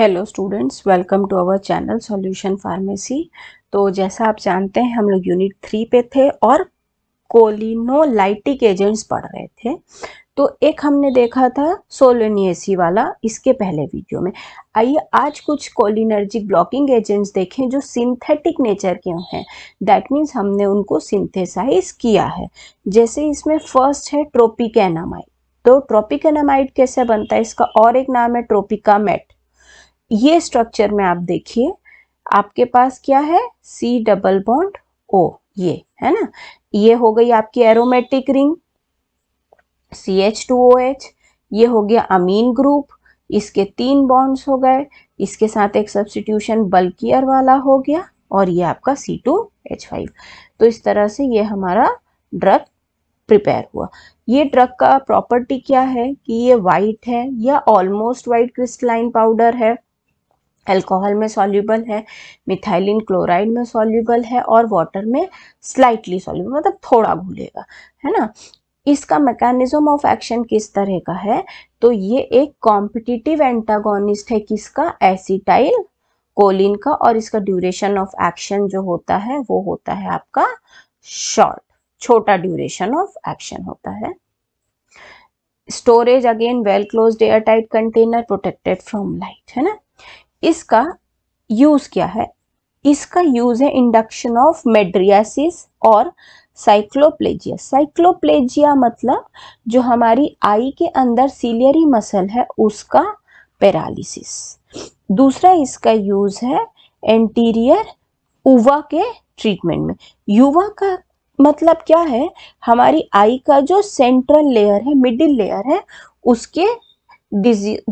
hello students welcome to our channel solution pharmacy तो जैसा आप जानते हैं हम लोग यूनिट थ्री पे थे और कोलिनोलाइटिक एजेंट्स पढ़ रहे थे तो एक हमने देखा था सोलोनियसी वाला इसके पहले वीडियो में आइए आज कुछ कोलिनर्जिक ब्लॉकिंग एजेंट्स देखें जो सिंथेटिक नेचर के हैं दैट मीन्स हमने उनको सिंथेसाइज किया है जैसे इसमें फर्स्ट है ट्रोपिकैनामाइड तो ट्रोपिकेनामाइट कैसे बनता है इसका और एक नाम है ट्रोपिकामेट ये स्ट्रक्चर में आप देखिए आपके पास क्या है सी डबल बॉन्ड ओ ये है ना ये हो गई आपकी aromatic ring C H two O H ये हो गया अमीन ग्रुप इसके तीन बॉन्ड्स हो गए इसके साथ एक सब्सिट्यूशन बल्कियर वाला हो गया और ये आपका सी टू एच फाइव तो इस तरह से ये हमारा ड्रग प्रिपेयर हुआ ये ड्रग का प्रॉपर्टी क्या है कि ये वाइट है या ऑलमोस्ट वाइट क्रिस्टलाइन पाउडर है अल्कोहल में सॉल्यूबल है मिथाइलिन क्लोराइड में सॉल्यूबल है और वाटर में स्लाइटली सॉल्यूबल मतलब थोड़ा घुलेगा है ना इसका मैकेनिज्म ऑफ एक्शन किस तरह का है तो ये एक कॉम्पिटिटिव एंटागोनिस्ट है किसका एसिटाइल कोलिन का और इसका ड्यूरेशन ऑफ एक्शन जो होता है वो होता है आपका शॉर्ट छोटा ड्यूरेशन ऑफ एक्शन होता है storage again well close airtight container protected from light है ना इसका यूज क्या है इसका यूज है इंडक्शन ऑफ मेड्रियासिस और साइक्लोप्लेजिया साइक्लोप्लेजिया मतलब जो हमारी आई के अंदर सीलियरी मसल है उसका पैरालिसिस दूसरा इसका यूज है एंटीरियर उवा के ट्रीटमेंट में युवा का मतलब क्या है हमारी आई का जो सेंट्रल लेयर है मिडिल लेयर है उसके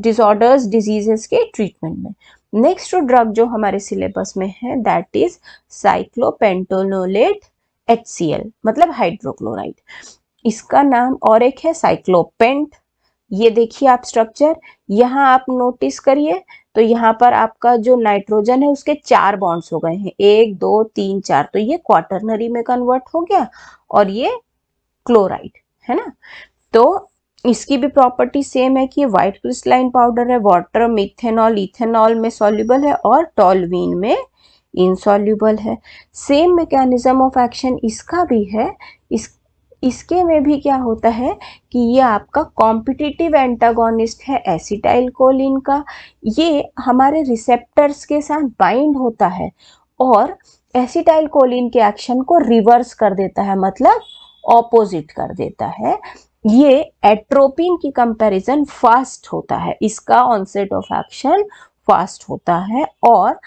डिसऑर्डर्स डिजीजेस के ट्रीटमेंट में नेक्स्ट ड्रग जो हमारे सिलेबस में है दैट इज साइक्लोपेंटोनोलेट एच मतलब हाइड्रोक्लोराइड इसका नाम और एक है साइक्लोपेंट ये देखिए आप स्ट्रक्चर यहाँ आप नोटिस करिए तो यहाँ पर आपका जो नाइट्रोजन है उसके चार बॉन्ड्स हो गए हैं एक दो तीन चार तो ये क्वार्टरनरी में कन्वर्ट हो गया और ये क्लोराइड है ना तो इसकी भी प्रॉपर्टी सेम है कि ये वाइट क्रिस्टलाइन पाउडर है वाटर मिथेनॉल इथेनॉल में सॉल्यूबल है और टॉलवीन में इनसॉल्यूबल है सेम मैकेनिज्म ऑफ एक्शन इसका भी है इस इसके में भी क्या होता है कि ये आपका कॉम्पिटिटिव एंटागोनिस्ट है एसिटाइल कोलिन का ये हमारे रिसेप्टर्स के साथ बाइंड होता है और एसिटाइल कोलिन के एक्शन को रिवर्स कर देता है मतलब ऑपोजिट कर देता है ये एट्रोपिन की कंपैरिजन फास्ट होता है इसका ऑनसेट ऑफ एक्शन फास्ट होता है और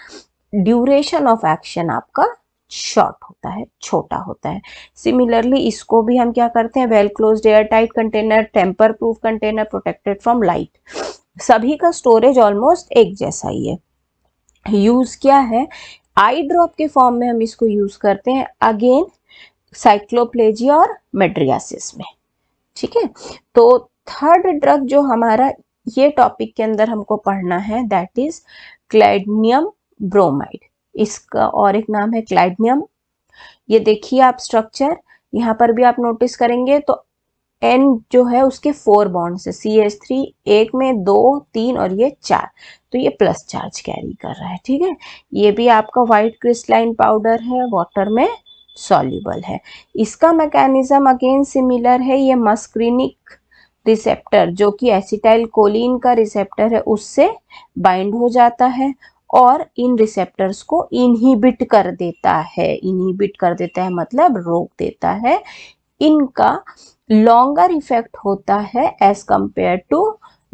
ड्यूरेशन ऑफ एक्शन आपका शॉर्ट होता है छोटा होता है सिमिलरली इसको भी हम क्या करते हैं well close airtight container tamper proof container protected from light सभी का स्टोरेज ऑलमोस्ट एक जैसा ही है यूज़ क्या है आई ड्रॉप के फॉर्म में हम इसको यूज़ करते हैं अगेन साइक्लोप्लेजिया और मेड्रियासिस में ठीक है तो थर्ड ड्रग जो हमारा ये टॉपिक के अंदर हमको पढ़ना है दैट इज क्लाइडनियम ब्रोमाइड इसका और एक नाम है क्लाइडनियम ये देखिए आप स्ट्रक्चर यहाँ पर भी आप नोटिस करेंगे तो एन जो है उसके फोर बॉन्ड है सी एस थ्री एक में दो तीन और ये चार तो ये प्लस चार्ज कैरी कर रहा है ठीक है ये भी आपका व्हाइट क्रिस्टलाइन पाउडर है वाटर में सॉल्यूबल है इसका मैकेनिज्म अगेन सिमिलर है ये मस्क्रीनिक रिसेप्टर जो कि एसिटाइल कोलिन का रिसेप्टर है उससे बाइंड हो जाता है और इन रिसेप्टर्स को इनहिबिट कर देता है इनहिबिट कर देता है मतलब रोक देता है इनका लॉन्गर इफेक्ट होता है as compare to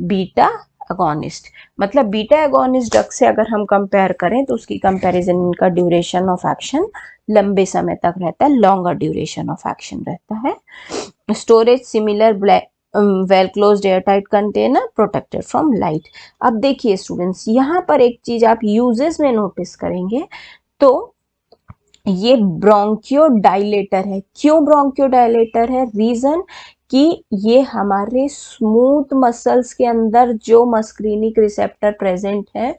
beta agonist मतलब बीटा एगोनिस्ट ड्रग से अगर हम कंपेयर करें तो उसकी कंपैरिजन इनका ड्यूरेशन ऑफ एक्शन लंबे समय तक रहता है लॉन्गर ड्यूरेशन ऑफ एक्शन रहता है storage similar black well close airtight container protected from light अब देखिए स्टूडेंट्स यहाँ पर एक चीज आप यूजेस में नोटिस करेंगे तो ये ब्रोंकियो डायलेटर है क्यों ब्रोंकियो डायलेटर है रीजन कि ये हमारे स्मूथ मसल्स के अंदर जो मस्क्रीनिक रिसेप्टर प्रेजेंट है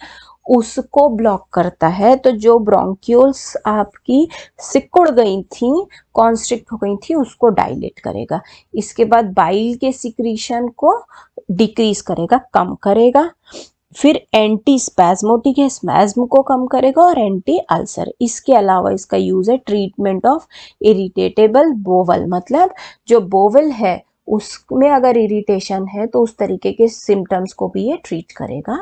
उसको ब्लॉक करता है तो जो ब्रोंक्यूल्स आपकी सिकुड़ गई थी कॉन्स्ट्रिक्ट हो गई थी उसको डायलेट करेगा इसके बाद बाइल के सिक्रीशन को डिक्रीज करेगा कम करेगा फिर एंटी स्पैजमोटिक है स्पैज्म को कम करेगा और एंटी अल्सर इसके अलावा इसका यूज़ है ट्रीटमेंट ऑफ इरिटेटेबल बोवल मतलब जो बोवल है उसमें अगर इरिटेशन है तो उस तरीके के सिम्टम्स को भी ये ट्रीट करेगा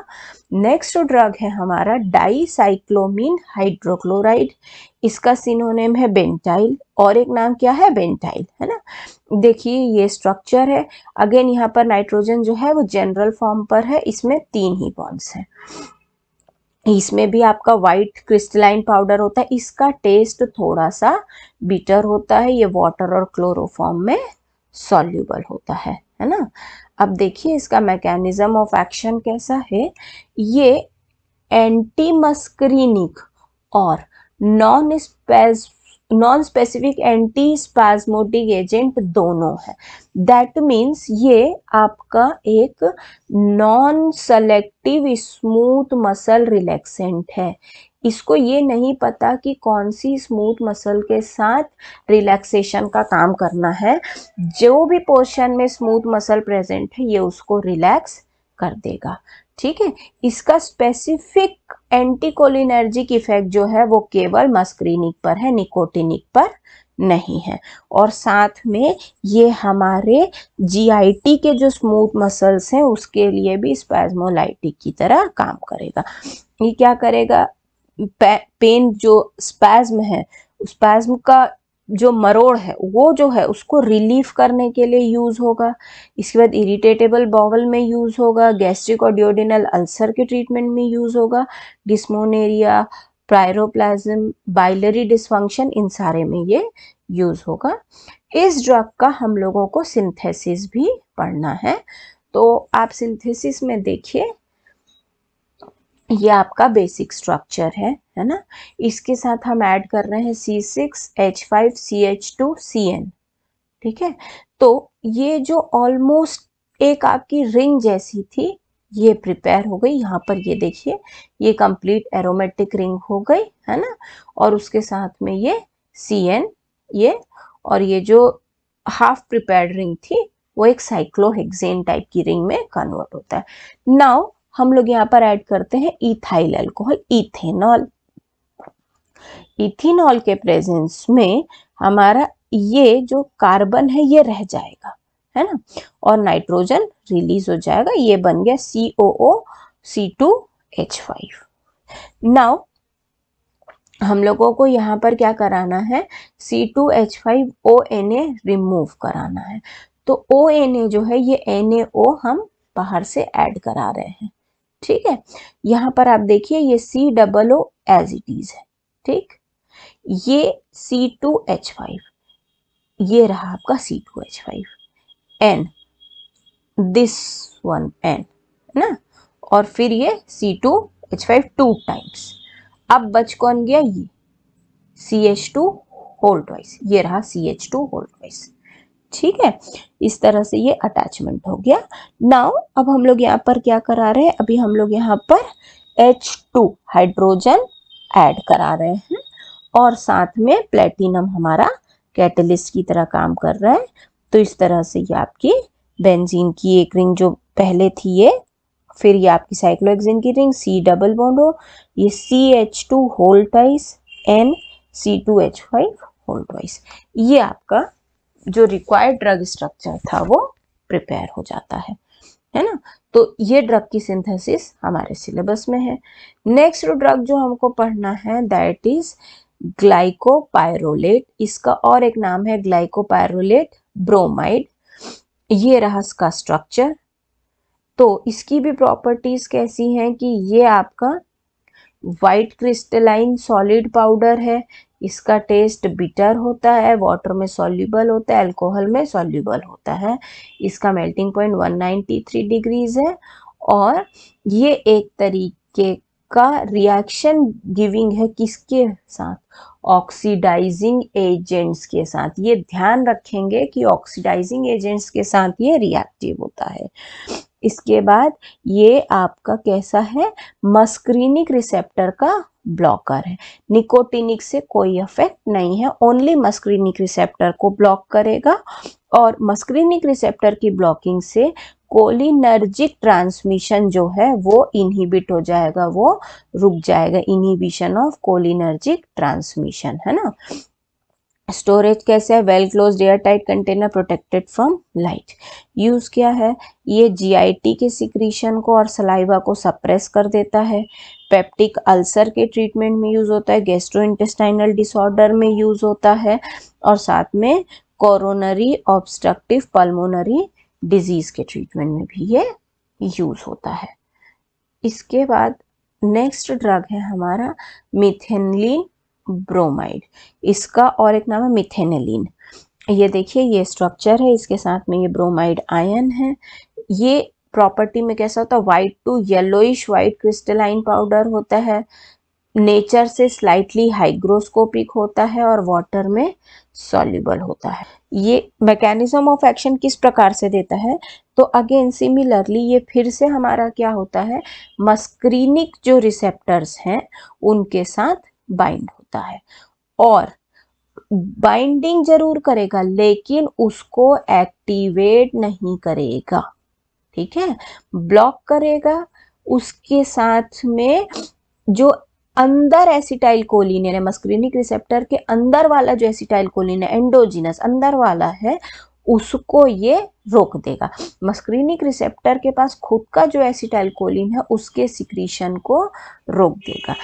नेक्स्ट ड्रग है हमारा डाइसाइक्लोमिन हाइड्रोक्लोराइड इसका सिनोनेम है बेंटाइल और एक नाम क्या है बेंटाइल है ना देखिए ये स्ट्रक्चर है अगेन यहाँ पर नाइट्रोजन जो है वो जनरल फॉर्म पर है इसमें तीन ही बॉन्ड्स हैं इसमें भी आपका वाइट क्रिस्टलाइन पाउडर होता है इसका टेस्ट थोड़ा सा बिटर होता है ये वाटर और क्लोरोफॉर्म में सॉल्यूबल होता है है ना अब देखिए इसका मैकेनिज्म ऑफ एक्शन कैसा है ये एंटी मस्क्रीनिक और non spas non specific anti spasmodic agent दोनों है दैट मीन्स ये आपका एक non selective smooth muscle relaxant है इसको ये नहीं पता कि कौन सी स्मूथ मसल के साथ रिलैक्सेशन का काम करना है जो भी पोर्शन में स्मूथ मसल प्रेजेंट है ये उसको रिलैक्स कर देगा ठीक है इसका स्पेसिफिक एंटीकोलिनर्जिक इफेक्ट जो है वो केवल मस्क्रीनिक पर है निकोटिनिक पर नहीं है और साथ में ये हमारे जीआईटी के जो स्मूथ मसल्स हैं उसके लिए भी स्पैजमोलाइटिक की तरह काम करेगा ये क्या करेगा पेन जो स्पैज्म है स्पैज्म का जो मरोड़ है वो जो है उसको रिलीफ करने के लिए यूज़ होगा इसके बाद इरिटेटेबल बॉवल में यूज़ होगा गैस्ट्रिक और ड्योडिनल अल्सर के ट्रीटमेंट में यूज़ होगा डिस्मोनेरिया प्रायरोप्लाज्म बाइलरी डिसफंक्शन इन सारे में ये यूज़ होगा इस ड्रग का हम लोगों को सिंथेसिस भी पढ़ना है तो आप सिंथेसिस में देखिए ये आपका बेसिक स्ट्रक्चर है है ना इसके साथ हम ऐड कर रहे हैं C six H five C H two C N ठीक है तो ये जो ऑलमोस्ट एक आपकी रिंग जैसी थी ये प्रिपेयर हो गई यहाँ पर ये देखिए ये कंप्लीट एरोमेटिक रिंग हो गई है ना और उसके साथ में ये सी एन ये और ये जो हाफ प्रिपेयर रिंग थी वो एक साइक्लोहेक्सेन टाइप की रिंग में कन्वर्ट होता है नाउ हम लोग यहाँ पर ऐड करते हैं इथाइल अल्कोहल इथेनॉल इथेनॉल के प्रेजेंस में हमारा ये जो कार्बन है ये रह जाएगा है ना और नाइट्रोजन रिलीज हो जाएगा ये बन गया C O O C two H five now हम लोगों को यहाँ पर क्या कराना है C two H five O N A remove कराना है तो ओ एन ए जो है ये एन ए ओ हम बाहर से ऐड करा रहे हैं ठीक है यहाँ पर आप देखिए ये C double O as it is है ठीक ये सी टू एच फाइव ये रहा आपका C two H five N this one N ना और फिर ये C two H five two times अब बच कौन गया ये C H two hold wise ये रहा C H two hold wise ठीक है इस तरह से ये अटैचमेंट हो गया नाउ अब हम लोग यहाँ पर क्या करा रहे हैं अभी हम लोग यहाँ पर एच टू हाइड्रोजन ऐड करा रहे हैं और साथ में प्लेटिनम हमारा कैटलिस्ट की तरह काम कर रहा है तो इस तरह से ये आपकी बेंजीन की एक रिंग जो पहले थी ये फिर ये आपकी साइक्लोएक्सिन की रिंग सी डबल बॉन्ड हो ये C H two hold N C two H five hold ये आपका जो रिक्वायर्ड ड्रग स्ट्रक्चर था वो प्रिपेयर हो जाता है है ना तो ये ड्रग की सिंथेसिस हमारे सिलेबस में है नेक्स्ट ड्रग जो हमको पढ़ना है दैट इज ग्लाइकोपायरोलेट इसका और एक नाम है ग्लाइकोपायरोलेट ब्रोमाइड ये रहा इसका स्ट्रक्चर तो इसकी भी प्रॉपर्टीज कैसी हैं कि ये आपका वाइट क्रिस्टलाइन सॉलिड पाउडर है इसका टेस्ट बिटर होता है वाटर में सॉल्यूबल होता है अल्कोहल में सॉल्यूबल होता है इसका मेल्टिंग पॉइंट 193 डिग्रीज है और ये एक तरीके का रिएक्शन गिविंग है किसके साथ ऑक्सीडाइजिंग एजेंट्स के साथ ये ध्यान रखेंगे कि ऑक्सीडाइजिंग एजेंट्स के साथ ये रिएक्टिव होता है इसके बाद ये आपका कैसा है मस्क्रीनिक रिसेप्टर का ब्लॉकर है निकोटिनिक से कोई इफेक्ट नहीं है ओनली मस्क्रीनिक रिसेप्टर को ब्लॉक करेगा और मस्क्रीनिक रिसेप्टर की ब्लॉकिंग से कोलिनर्जिक ट्रांसमिशन जो है वो इनहिबिट हो जाएगा वो रुक जाएगा इनहिबिशन ऑफ कोलिनर्जिक ट्रांसमिशन है ना स्टोरेज कैसे है well close airtight container protected from light use क्या है ये जीआईटी के सिक्रीशन को और सलाइवा को सप्रेस कर देता है पेप्टिक अल्सर के ट्रीटमेंट में यूज़ होता है गेस्ट्रो इंटेस्टाइनल डिसऑर्डर में यूज़ होता है और साथ में कोरोनरी ऑब्स्ट्रक्टिव पल्मोनरी डिजीज़ के ट्रीटमेंट में भी ये यूज़ होता है इसके बाद नेक्स्ट ड्रग है हमारा मिथेनली ब्रोमाइड इसका और एक नाम है मिथेनलिन ये देखिए ये स्ट्रक्चर है इसके साथ में ये ब्रोमाइड आयन है ये प्रॉपर्टी में कैसा होता है white to yellowish white crystalline powder होता है नेचर से स्लाइटली हाइग्रोस्कोपिक होता है और वाटर में सॉल्यूबल होता है ये मैकेनिज्म ऑफ एक्शन किस प्रकार से देता है तो अगेन सिमिलरली ये फिर से हमारा क्या होता है मस्क्रीनिक जो रिसेप्टर्स हैं उनके साथ बाइंड सकता है और बाइंडिंग जरूर करेगा लेकिन उसको एक्टिवेट नहीं करेगा ठीक है ब्लॉक करेगा उसके साथ में जो अंदर एसिटाइल कोलिन यानी मस्क्रीनिक रिसेप्टर के अंदर वाला जो एसिटाइल कोलिन है एंडोजिनस अंदर वाला है उसको ये रोक देगा मस्क्रीनिक रिसेप्टर के पास खुद का जो एसिटाइल कोलिन है उसके सिक्रीशन को रोक देगा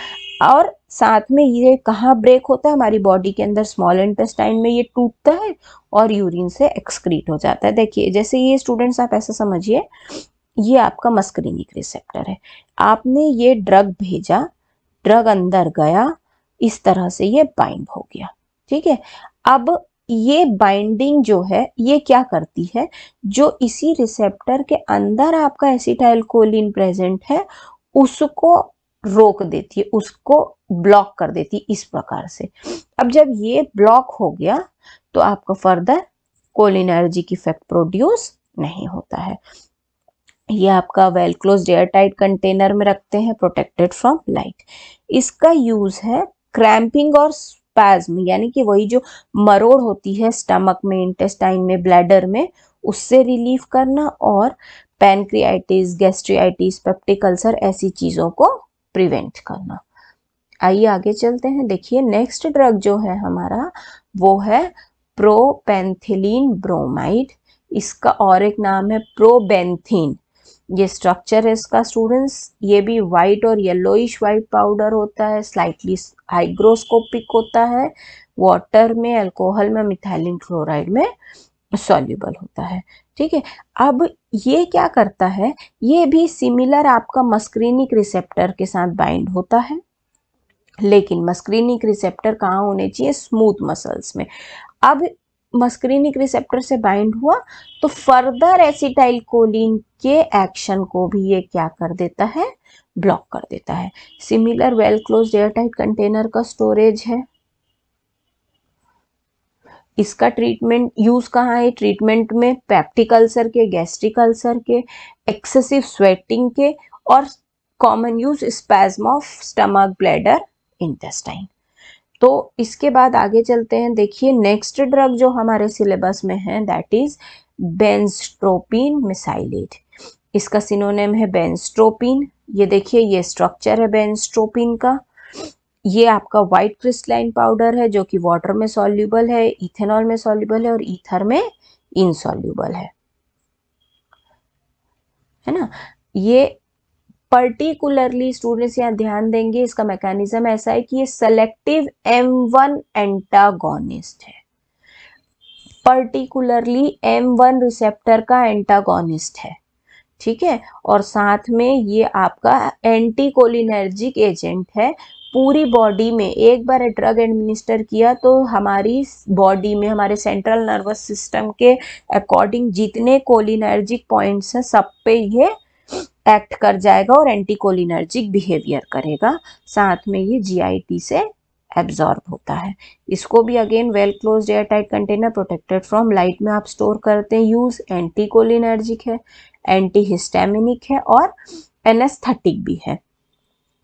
और साथ में ये कहाँ ब्रेक होता है हमारी बॉडी के अंदर स्मॉल इंटेस्टाइन में ये टूटता है और यूरिन से एक्सक्रीट हो जाता है देखिए जैसे ये स्टूडेंट्स आप ऐसा समझिए ये आपका मस्क्रीनिक रिसेप्टर है आपने ये ड्रग भेजा ड्रग अंदर गया इस तरह से ये बाइंड हो गया ठीक है अब ये बाइंडिंग जो है ये क्या करती है जो इसी रिसेप्टर के अंदर आपका एसिटाइल कोलिन प्रेजेंट है उसको रोक देती है उसको ब्लॉक कर देती है इस प्रकार से अब जब ये ब्लॉक हो गया तो आपका फर्दर कोलिनर्जिक इफेक्ट प्रोड्यूस नहीं होता है ये आपका well close airtight container में रखते हैं प्रोटेक्टेड फ्रॉम लाइट इसका यूज है क्रैम्पिंग और स्पैज्म यानी कि वही जो मरोड़ होती है स्टमक में इंटेस्टाइन में ब्लैडर में उससे रिलीफ करना और पैनक्रियाटिस गैस्ट्रियाइटिस पेप्टिक अल्सर ऐसी चीज़ों को प्रिवेंट करना आइए आगे चलते हैं देखिए नेक्स्ट ड्रग जो है हमारा वो है प्रोपेंथिलीन ब्रोमाइड इसका और एक नाम है प्रोबेंथीन ये स्ट्रक्चर है इसका स्टूडेंट्स ये भी वाइट और येलोइश वाइट पाउडर होता है स्लाइटली हाइग्रोस्कोपिक होता है वाटर में अल्कोहल में मिथाइलिन क्लोराइड में सॉल्यूबल होता है ठीक है अब ये क्या करता है ये भी सिमिलर आपका मस्क्रीनिक रिसेप्टर के साथ बाइंड होता है लेकिन मस्क्रीनिक रिसेप्टर कहाँ होने चाहिए स्मूथ मसल्स में अब मस्क्रीनिक रिसेप्टर से बाइंड हुआ तो फर्दर एसिटाइल कोलिन के एक्शन को भी ये क्या कर देता है ब्लॉक कर देता है similar well close airtight container का स्टोरेज है इसका ट्रीटमेंट यूज़ कहाँ है ट्रीटमेंट में पैप्टिक अल्सर के गैस्ट्रिक अल्सर के एक्सेसिव स्वेटिंग के और common use spasm of stomach bladder intestine तो इसके बाद आगे चलते हैं देखिए नेक्स्ट ड्रग जो हमारे सिलेबस में है दैट इज बेंस्ट्रोपिन मिसाइलेट इसका सिनोनेम है बेंस्ट्रोपिन ये देखिए ये स्ट्रक्चर है बेंस्ट्रोपिन का ये आपका व्हाइट क्रिस्टलाइन पाउडर है जो कि वाटर में सॉल्यूबल है इथेनॉल में सॉल्यूबल है और ईथर में इनसॉल्यूबल है है ना ये पर्टिकुलरली स्टूडेंट्स यहाँ ध्यान देंगे इसका मैकेनिज्म ऐसा है कि ये सेलेक्टिव M1 एंटागोनिस्ट है पर्टिकुलरली M1 रिसेप्टर का एंटागोनिस्ट है ठीक है और साथ में ये आपका एंटीकोलिनर्जिक एजेंट है पूरी बॉडी में एक बार ड्रग एडमिनिस्टर किया तो हमारी बॉडी में हमारे सेंट्रल नर्वस सिस्टम के अकॉर्डिंग जितने कोलिनर्जिक पॉइंट्स हैं सब पे ये एक्ट कर जाएगा और एंटी कोलिनर्जिक बिहेवियर करेगा साथ में ये जीआईटी से एब्जॉर्ब होता है इसको भी again well close airtight container protected from light में आप स्टोर करते हैं यूज एंटी कोलिनर्जिक है एंटी हिस्टेमिनिक है और एनेस्थेटिक भी है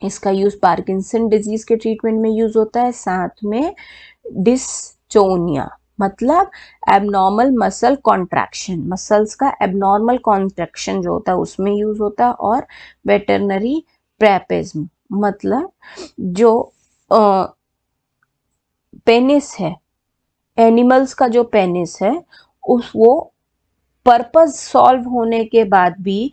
इसका यूज़ पार्किंसन डिजीज़ के ट्रीटमेंट में यूज़ होता है साथ में डिसचोनिया मतलब एबनॉर्मल मसल कॉन्ट्रैक्शन मसल्स का एबनॉर्मल कॉन्ट्रैक्शन जो होता है उसमें यूज़ होता है और वेटरनरी प्रेपिज्म मतलब जो आ, पेनिस है एनिमल्स का जो पेनिस है उस वो पर्पस सॉल्व होने के बाद भी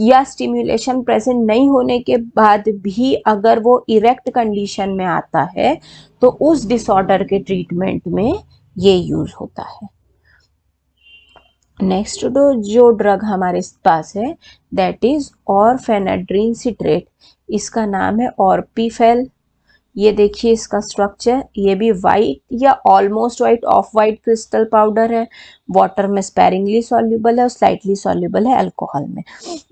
या स्टिमुलेशन प्रेजेंट नहीं होने के बाद भी अगर वो इरेक्ट कंडीशन में आता है तो उस डिसऑर्डर के ट्रीटमेंट में ये यूज़ होता है नेक्स्ट तो जो ड्रग हमारे पास है दैट इज़ और सिट्रेट इसका नाम है और पीफेल ये देखिए इसका स्ट्रक्चर ये भी वाइट या almost white off white crystal powder है वाटर में स्पेरिंगली सॉल्यूबल है और स्लाइटली सॉल्यूबल है अल्कोहल में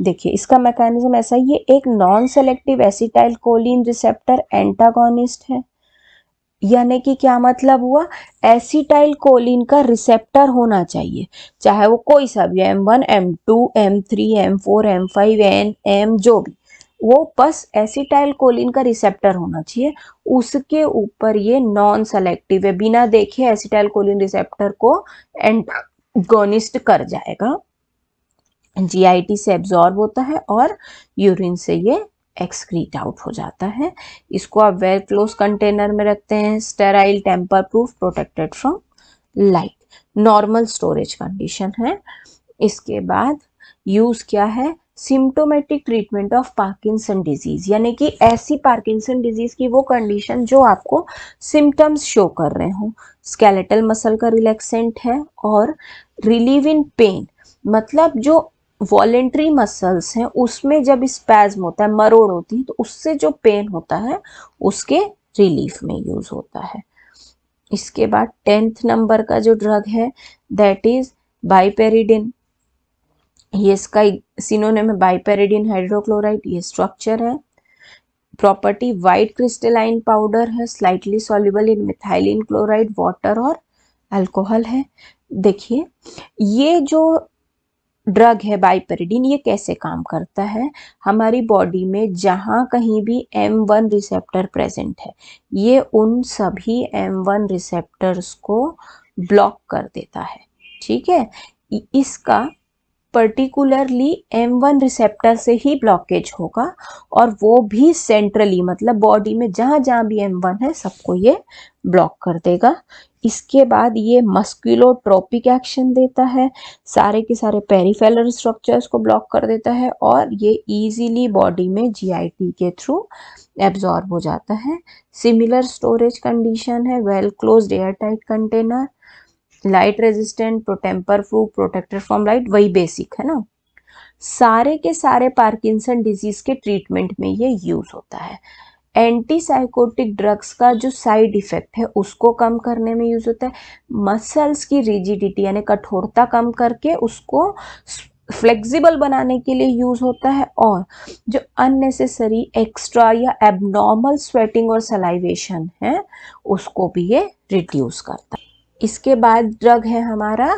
देखिए इसका मैकेनिज्म ऐसा है ये एक non selective acetylcholine receptor antagonist है यानी कि क्या मतलब हुआ एसिटाइल कोलिन का रिसेप्टर होना चाहिए चाहे वो कोई सा भी M one M two M three M four M five N M जो भी वो बस एसिटाइल कोलिन का रिसेप्टर होना चाहिए उसके ऊपर ये नॉन सेलेक्टिव है बिना देखे एसिटाइल कोलिन रिसेप्टर को एंटागोनिस्ट कर जाएगा जीआईटी से एब्जॉर्ब होता है और यूरिन से ये एक्सक्रीट आउट हो जाता है इसको आप वेल क्लोज कंटेनर में रखते हैं sterile tamper proof protected from light normal storage condition है इसके बाद यूज़ क्या है symptomatic treatment of Parkinson disease यानी कि ऐसी पार्किंसन डिजीज़ की वो कंडीशन जो आपको सिम्टम्स शो कर रहे हो स्केलेटल मसल का रिलैक्सेंट है और रिलीव इन पेन मतलब जो वॉलेंट्री मसल्स हैं उसमें जब स्पैज्म होता है मरोड़ होती है तो उससे जो पेन होता है उसके रिलीफ में यूज होता है इसके बाद टेंथ नंबर का जो ड्रग है दैट इज बाइपेरिडिन ये इसका सिनोनिम है बाइपेरिडिन हाइड्रोक्लोराइड ये स्ट्रक्चर है प्रॉपर्टी वाइट क्रिस्टलाइन पाउडर है slightly soluble in methylene chloride water और अल्कोहल है देखिए ये जो ड्रग है बाइपेरिडिन ये कैसे काम करता है हमारी बॉडी में जहाँ कहीं भी M1 रिसेप्टर प्रेजेंट है ये उन सभी M1 रिसेप्टर्स को ब्लॉक कर देता है ठीक है इसका पर्टिकुलरली एम वन रिसेप्टर से ही ब्लॉकेज होगा और वो भी सेंट्रली मतलब बॉडी में जहाँ जहाँ भी एम वन है सबको ये ब्लॉक कर देगा इसके बाद ये मस्क्यूलोट्रोपिक एक्शन देता है सारे के सारे पेरीफेलर स्ट्रक्चर्स को ब्लॉक कर देता है और ये इजीली बॉडी में जीआईटी के थ्रू एब्जॉर्ब हो जाता है सिमिलर स्टोरेज कंडीशन है well close airtight container light resistant pro tamper proof protector from light वही बेसिक है ना सारे के सारे पार्किंसन डिजीज के ट्रीटमेंट में ये यूज होता है एंटीसाइकोटिक ड्रग्स का जो साइड इफेक्ट है उसको कम करने में यूज होता है मसल्स की रिजिडिटी यानी कठोरता कम करके उसको फ्लेक्सिबल बनाने के लिए यूज़ होता है और जो अननेसेसरी एक्स्ट्रा या एबनॉर्मल स्वेटिंग और सलाइवेशन है उसको भी ये रिड्यूस करता है इसके बाद ड्रग है हमारा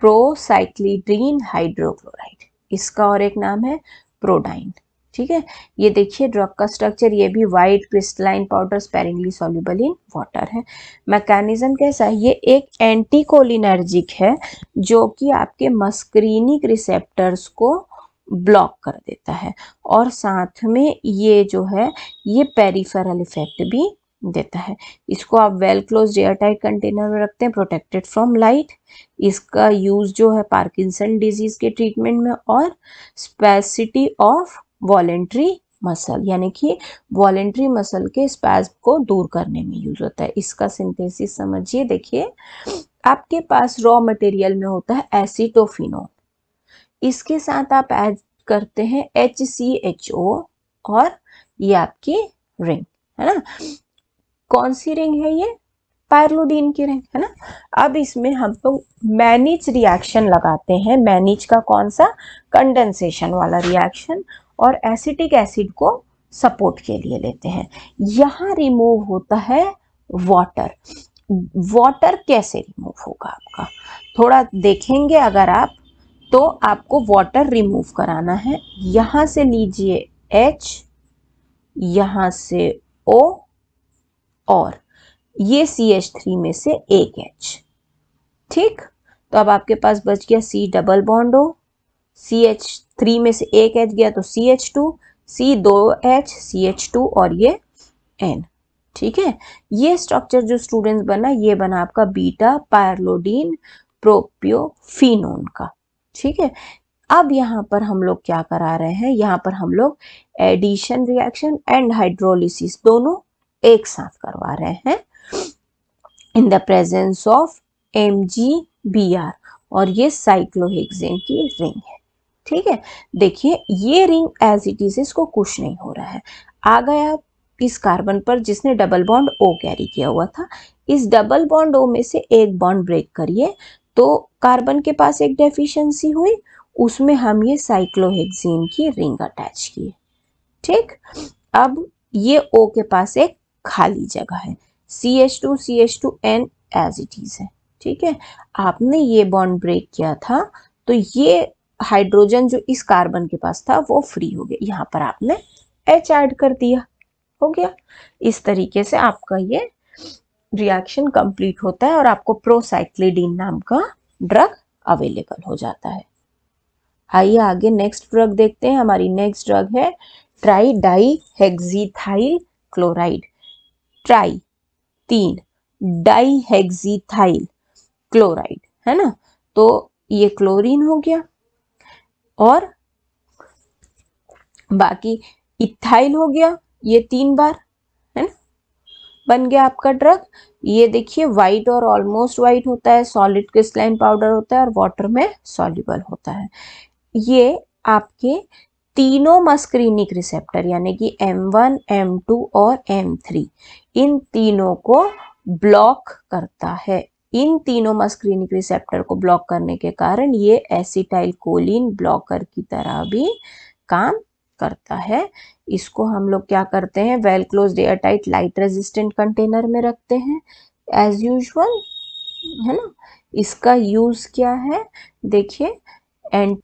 प्रोसाइक्लिड्रीन हाइड्रोक्लोराइड इसका और एक नाम है प्रोडाइन ठीक है ये देखिए ड्रग का स्ट्रक्चर ये भी white crystalline powder sparingly soluble in water है मैकेनिज्म कैसा है ये एक एंटीकोलिनर्जिक है जो कि आपके मस्क्रीनिक रिसेप्टर्स को ब्लॉक कर देता है और साथ में ये जो है ये पेरिफेरल इफेक्ट भी देता है इसको आप वेल क्लोज एयरटाइट कंटेनर में रखते हैं प्रोटेक्टेड फ्रॉम लाइट इसका यूज़ जो है पार्किंसन डिजीज़ के ट्रीटमेंट में और स्पेसिटी ऑफ वॉलेंट्री मसल यानी कि वॉलेंट्री मसल के स्पैस को दूर करने में यूज़ होता है इसका सिंथेसिस समझिए देखिए आपके पास रॉ मटेरियल में होता है एसिटोफिनोल इसके साथ आप ऐड करते हैं एच सी एच ओ और ये आपकी रिंग है ना कौन सी रिंग है ये पायरलोडीन की रिंग है ना अब इसमें हम लोग तो मैनिज रिएक्शन लगाते हैं मैनिज का कौन सा कंडेंसेशन वाला रिएक्शन और एसिटिक एसिड को सपोर्ट के लिए लेते हैं यहाँ रिमूव होता है वाटर वाटर कैसे रिमूव होगा आपका थोड़ा देखेंगे अगर आप तो आपको वाटर रिमूव कराना है यहाँ से लीजिए एच यहाँ से ओ और ये सी एच थ्री में से एक एच ठीक तो अब आपके पास बच गया C double bond C H three में से एक एच गया तो सी एच टू सी दो एच सी एच टू और ये एन ठीक है ये स्ट्रक्चर जो स्टूडेंट्स बना ये बना आपका बीटा पायरलोडीन प्रोप्योफिनोन का ठीक है अब यहाँ पर हम लोग क्या करा रहे हैं यहाँ पर हम लोग एडिशन रिएक्शन एंड हाइड्रोलिसिस दोनों एक साथ करवा रहे हैं in the presence of M G B R और ये साइक्लोहेक्सेन की रिंग है ठीक है देखिए ये रिंग एज इट इज इसको कुछ नहीं हो रहा है आ गया इस कार्बन पर जिसने डबल बॉन्ड ओ कैरी किया हुआ था इस डबल बॉन्ड ओ में से एक बॉन्ड ब्रेक करिए तो कार्बन के पास एक डेफिशिएंसी हुई उसमें हम ये साइक्लोहेक्सेन की रिंग अटैच किए ठीक अब ये ओ के पास एक खाली जगह है C H two C H two N as it is है ठीक है आपने ये बॉन्ड ब्रेक किया था तो ये हाइड्रोजन जो इस कार्बन के पास था वो फ्री हो गया यहाँ पर आपने एच ऐड कर दिया हो गया इस तरीके से आपका ये रिएक्शन कंप्लीट होता है और आपको प्रोसाइक्लिडीन नाम का ड्रग अवेलेबल हो जाता है आइए आगे नेक्स्ट ड्रग देखते हैं हमारी नेक्स्ट ड्रग है tridihexethyl chloride tri तीन डाईहेक्सीथाइल क्लोराइड है ना तो ये क्लोरीन हो गया और बाकी इथाइल हो गया ये तीन बार है ना बन गया आपका ड्रग ये देखिए वाइट और ऑलमोस्ट वाइट होता है सॉलिड क्रिस्टलाइन पाउडर होता है और वाटर में सॉल्यूबल होता है ये आपके तीनों मस्क्रीनिक रिसेप्टर यानी कि M1, M2 और M3 इन तीनों को ब्लॉक करता है इन तीनों मस्क्रीनिक रिसेप्टर को ब्लॉक करने के कारण ये एसिटाइल कोलिन ब्लॉकर की तरह भी काम करता है इसको हम लोग क्या करते हैं well close airtight light resistant container में रखते हैं एज यूजल है ना इसका यूज़ क्या है देखिए एंट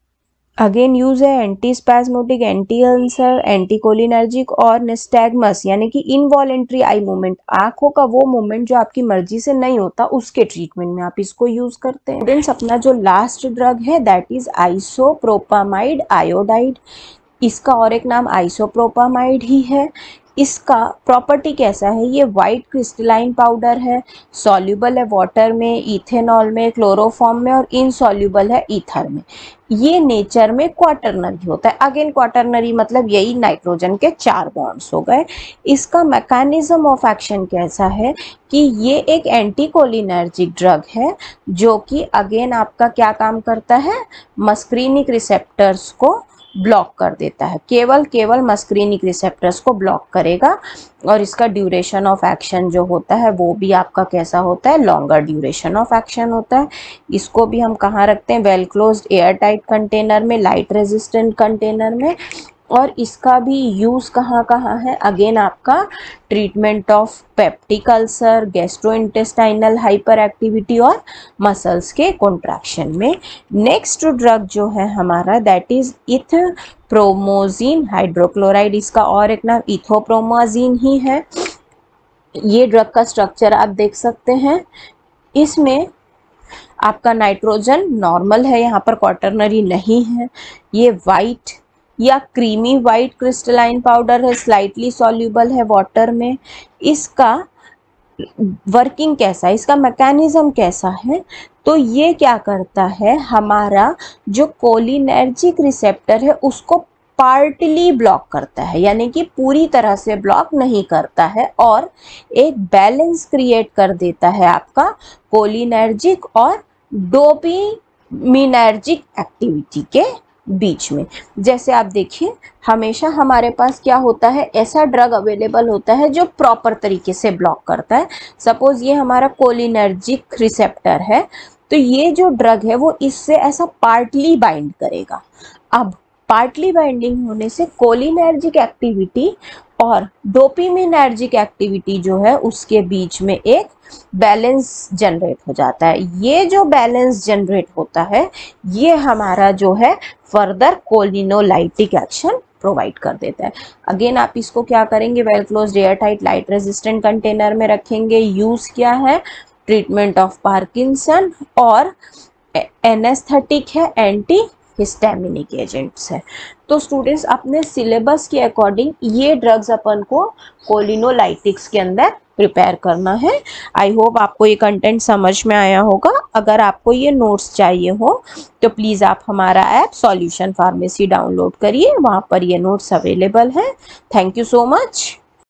अगेन यूज है antispasmodic anti ulcer anticholinergic और निस्टैगमस यानी कि इनवॉलेंट्री आई मूवमेंट आंखों का वो मूवमेंट जो आपकी मर्जी से नहीं होता उसके ट्रीटमेंट में आप इसको यूज करते हैं अपना जो लास्ट ड्रग है दैट इज आइसोप्रोपामाइड आयोडाइड इसका और एक नाम आइसोप्रोपामाइड ही है इसका प्रॉपर्टी कैसा है ये वाइट क्रिस्टलाइन पाउडर है सॉल्यूबल है वाटर में इथेनॉल में क्लोरोफॉर्म में और इनसॉल्यूबल है ईथर में ये नेचर में क्वाटरनरी होता है अगेन क्वाटरनरी मतलब यही नाइट्रोजन के चार बॉन्ड्स हो गए इसका मैकेनिज्म ऑफ एक्शन कैसा है कि ये एक एंटीकोलिनर्जिक ड्रग है जो कि अगेन आपका क्या काम करता है मस्क्रीनिक रिसेप्टर्स को ब्लॉक कर देता है केवल केवल मस्क्रीनिक रिसेप्टर्स को ब्लॉक करेगा और इसका ड्यूरेशन ऑफ एक्शन जो होता है वो भी आपका कैसा होता है लॉन्गर ड्यूरेशन ऑफ एक्शन होता है इसको भी हम कहाँ रखते हैं well close airtight container में लाइट रेजिस्टेंट कंटेनर में और इसका भी यूज़ कहाँ कहाँ है अगेन आपका treatment of peptic ulcer intestinal hyperactivity और मसल्स के कॉन्ट्रैक्शन में नेक्स्ट ड्रग जो है हमारा दैट इज़ इथ प्रोमोजीन हाइड्रोक्लोराइड इसका और एक नाम इथोप्रोमोजीन ही है ये ड्रग का स्ट्रक्चर आप देख सकते हैं इसमें आपका नाइट्रोजन नॉर्मल है यहाँ पर क्वार्टरनरी नहीं है ये वाइट या क्रीमी वाइट क्रिस्टलाइन पाउडर है स्लाइटली सॉल्यूबल है वाटर में इसका वर्किंग कैसा है इसका मैकेनिज़्म कैसा है तो ये क्या करता है हमारा जो कोलिनर्जिक रिसेप्टर है उसको पार्टली ब्लॉक करता है यानी कि पूरी तरह से ब्लॉक नहीं करता है और एक बैलेंस क्रिएट कर देता है आपका कोलिनर्जिक और डोपी मिनर्जिक एक्टिविटी के बीच में जैसे आप देखिए हमेशा हमारे पास क्या होता है ऐसा ड्रग अवेलेबल होता है जो प्रॉपर तरीके से ब्लॉक करता है सपोज ये हमारा कोलिनर्जिक रिसेप्टर है तो ये जो ड्रग है वो इससे ऐसा पार्टली बाइंड करेगा अब पार्टली बाइंडिंग होने से कोलिनर्जिक एक्टिविटी और एर्जिक एक्टिविटी जो है उसके बीच में एक बैलेंस जनरेट हो जाता है ये जो बैलेंस जनरेट होता है ये हमारा जो है फर्दर कोलिनोलाइटिक एक्शन प्रोवाइड कर देता है अगेन आप इसको क्या करेंगे well close airtight light resistant container में रखेंगे यूज क्या है ट्रीटमेंट ऑफ पार्किंसन और एनेस्थेटिक है एंटी हिस्टेमिनिक एजेंट्स है तो स्टूडेंट्स अपने सिलेबस के अकॉर्डिंग ये ड्रग्स अपन को कोलिनोलाइटिक्स के अंदर प्रिपेयर करना है आई होप आपको ये कंटेंट समझ में आया होगा अगर आपको ये नोट्स चाहिए हो तो प्लीज़ आप हमारा ऐप सॉल्यूशन फार्मेसी डाउनलोड करिए वहाँ पर ये नोट्स अवेलेबल हैं थैंक यू सो मच